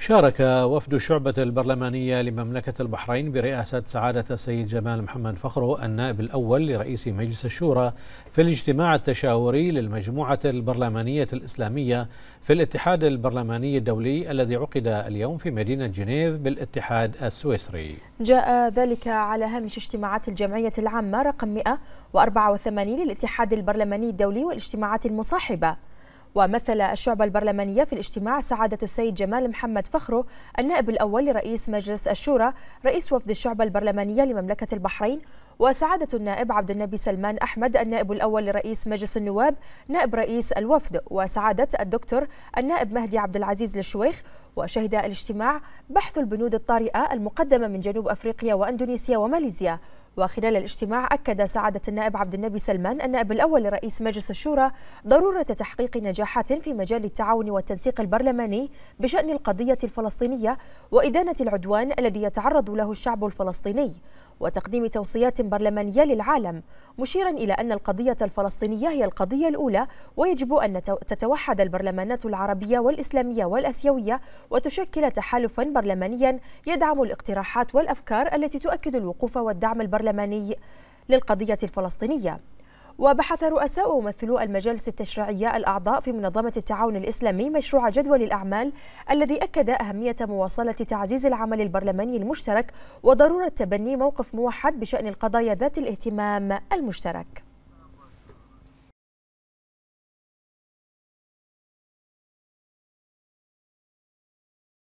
شارك وفد الشعبة البرلمانية لمملكة البحرين برئاسة سعادة السيد جمال محمد فخرو النائب الأول لرئيس مجلس الشورى في الاجتماع التشاوري للمجموعة البرلمانية الإسلامية في الاتحاد البرلماني الدولي الذي عقد اليوم في مدينة جنيف بالاتحاد السويسري جاء ذلك على هامش اجتماعات الجمعية العامة رقم 184 للاتحاد البرلماني الدولي والاجتماعات المصاحبة ومثل الشعب البرلمانية في الاجتماع سعادة السيد جمال محمد فخرو النائب الأول لرئيس مجلس الشورى رئيس وفد الشعب البرلمانية لمملكة البحرين وسعادة النائب عبد النبي سلمان أحمد النائب الأول لرئيس مجلس النواب نائب رئيس الوفد وسعادة الدكتور النائب مهدي عبد العزيز للشويخ وشهد الاجتماع بحث البنود الطارئة المقدمة من جنوب أفريقيا وأندونيسيا وماليزيا وخلال الاجتماع أكد سعادة النائب عبد النبي سلمان النائب الأول لرئيس مجلس الشورى ضرورة تحقيق نجاحات في مجال التعاون والتنسيق البرلماني بشأن القضية الفلسطينية وإدانة العدوان الذي يتعرض له الشعب الفلسطيني وتقديم توصيات برلمانية للعالم مشيرا إلى أن القضية الفلسطينية هي القضية الأولى ويجب أن تتوحد البرلمانات العربية والإسلامية والأسيوية وتشكل تحالفا برلمانيا يدعم الاقتراحات والأفكار التي تؤكد الوقوف والدعم البرلماني للقضية الفلسطينية وبحث رؤساء وممثلو المجالس التشريعية الأعضاء في منظمة التعاون الإسلامي مشروع جدول الأعمال الذي أكد أهمية مواصلة تعزيز العمل البرلماني المشترك وضرورة تبني موقف موحد بشأن القضايا ذات الاهتمام المشترك